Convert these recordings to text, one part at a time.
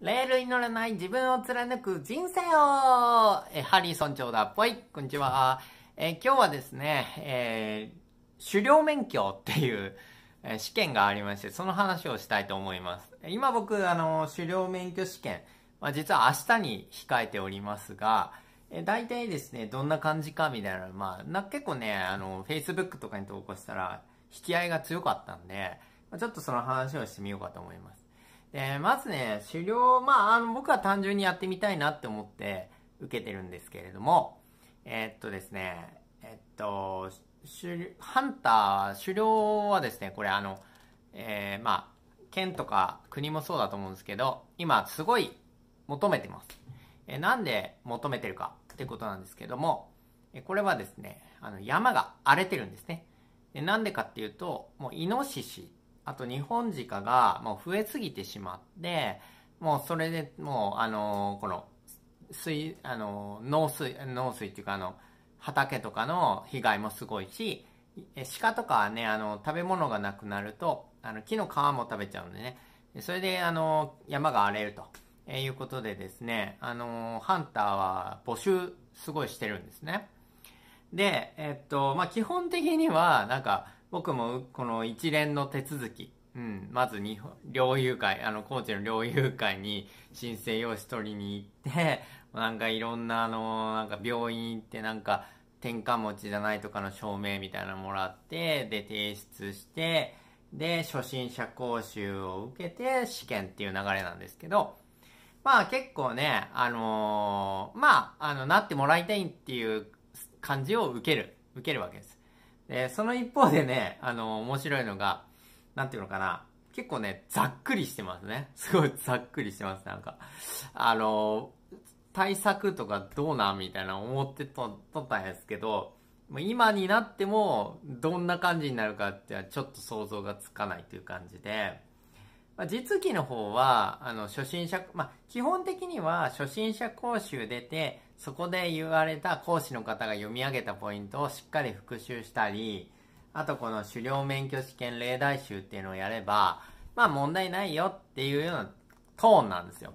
レールに乗らない自分を貫く人生をえハリー村長だっぽい。こんにちは。え今日はですね、えー、狩猟免許っていう、え試験がありまして、その話をしたいと思います。今僕、あの、狩猟免許試験、まあ、実は明日に控えておりますが、え大体ですね、どんな感じかみたいな、まあ、な結構ね、あの、Facebook とかに投稿したら、引き合いが強かったんで、ちょっとその話をしてみようかと思います。で、まずね、狩猟、まあ、あの、僕は単純にやってみたいなって思って受けてるんですけれども、えー、っとですね、えっと、ハンター、狩猟はですね、これあの、えー、まあ、県とか国もそうだと思うんですけど、今すごい求めてます。えー、なんで求めてるかってことなんですけども、えこれはですね、あの、山が荒れてるんですね。でなんでかっていうと、もう、イノシシあと日本ジカがもう増えすぎてしまって、もうそれでもう、あの、この、水、あの、農水、農水っていうかあの、畑とかの被害もすごいし、鹿とかはね、あの、食べ物がなくなると、あの、木の皮も食べちゃうんでね、それで、あの、山が荒れると、えいうことでですね、あの、ハンターは募集すごいしてるんですね。で、えっと、まあ、基本的には、なんか、僕もこの一連の手続き、うん、まず日本猟友会あの高知の猟友会に申請用紙取りに行って なんかいろんなあのなんか病院行ってなんか転換持ちじゃないとかの証明みたいなのもらってで提出してで初心者講習を受けて試験っていう流れなんですけどまあ結構ねあのー、まああのなってもらいたいっていう感じを受ける受けるわけですで、その一方でね、あの、面白いのが、なんていうのかな。結構ね、ざっくりしてますね。すごいざっくりしてます、なんか。あの、対策とかどうなんみたいな思ってと、とったんですけど、今になっても、どんな感じになるかってちょっと想像がつかないという感じで、まあ、実技の方は、あの、初心者、まあ、基本的には初心者講習出て、そこで言われた講師の方が読み上げたポイントをしっかり復習したり、あとこの狩猟免許試験例題集っていうのをやれば、まあ問題ないよっていうようなトーンなんですよ。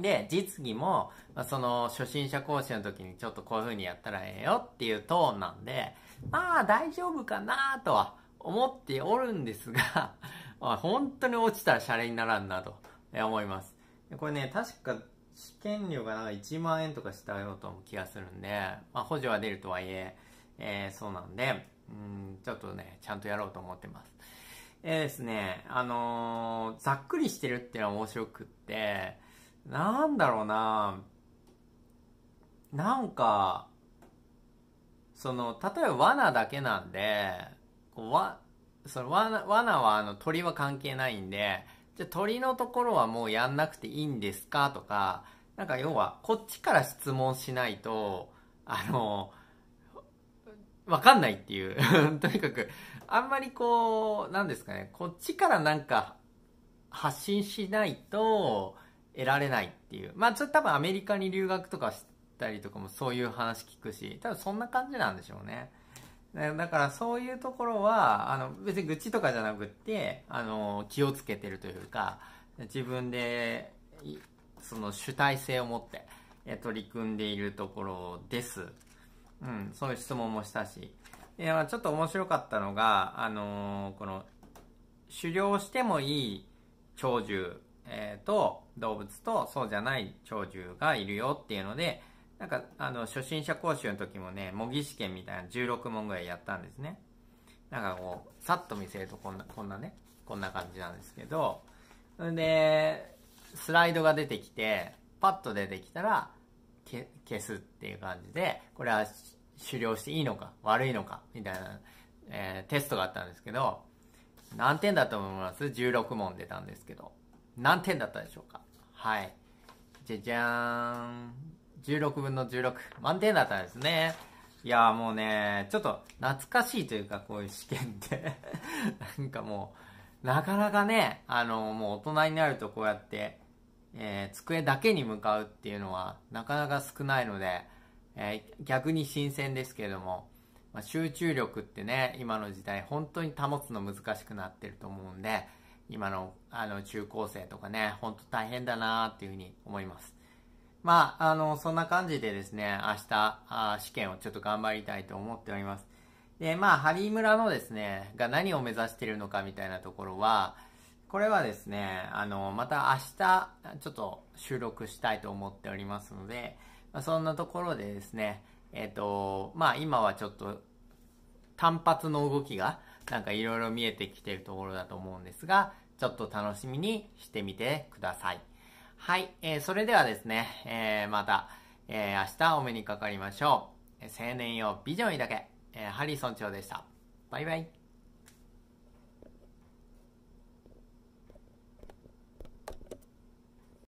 で、実技も、まあ、その初心者講師の時にちょっとこういう風にやったらええよっていうトーンなんで、まあ大丈夫かなとは思っておるんですが、本当に落ちたらシャレにならんなと思います。これね、確か試験料がなんか1万円とかしたようと思う気がするんで、まあ、補助は出るとはいええー、そうなんで、うん、ちょっとね、ちゃんとやろうと思ってます。えー、ですね、あのー、ざっくりしてるっていうのは面白くって、なんだろうななんか、その、例えば罠だけなんで、こうわ、その罠、罠はあの鳥は関係ないんで、じゃ鳥のところはもうやんなくていいんですかとか、なんか要はこっちから質問しないと、あの、わかんないっていう。とにかく、あんまりこう、なんですかね、こっちからなんか発信しないと得られないっていう。まあちょっと多分アメリカに留学とかしたりとかもそういう話聞くし、多分そんな感じなんでしょうね。だからそういうところは、あの、別に愚痴とかじゃなくって、あの、気をつけてるというか、自分で、その主体性を持って、え取り組んでいるところです。うん、そういう質問もしたし。でちょっと面白かったのが、あのこの、狩猟してもいい鳥獣、えー、と動物とそうじゃない鳥獣がいるよっていうので、なんか、あの、初心者講習の時もね、模擬試験みたいな16問ぐらいやったんですね。なんかこう、さっと見せるとこんな、こんなね、こんな感じなんですけど、んで、スライドが出てきて、パッと出てきたら、消すっていう感じで、これは終了していいのか、悪いのか、みたいな、えー、テストがあったんですけど、何点だと思います ?16 問出たんですけど。何点だったでしょうかはい。じゃじゃーん。16分の16。満点だったんですね。いやもうね、ちょっと懐かしいというか、こういう試験って なんかもう、なかなかね、あの、もう大人になるとこうやって、えー、机だけに向かうっていうのは、なかなか少ないので、えー、逆に新鮮ですけれども、まあ、集中力ってね、今の時代、本当に保つの難しくなってると思うんで、今の、あの、中高生とかね、ほんと大変だなーっていうふうに思います。まあ、あの、そんな感じでですね、明日、あ試験をちょっと頑張りたいと思っております。で、まあ、ハリー村のですね、が何を目指しているのかみたいなところは、これはですね、あの、また明日、ちょっと収録したいと思っておりますので、まあ、そんなところでですね、えっ、ー、と、まあ、今はちょっと、単発の動きが、なんかいろいろ見えてきてるところだと思うんですが、ちょっと楽しみにしてみてください。はい、えー、それではですね、えー、また、えー、明日お目にかかりましょう。青年用ジョンにだけ、えー、ハリー村長でした。バイバイ。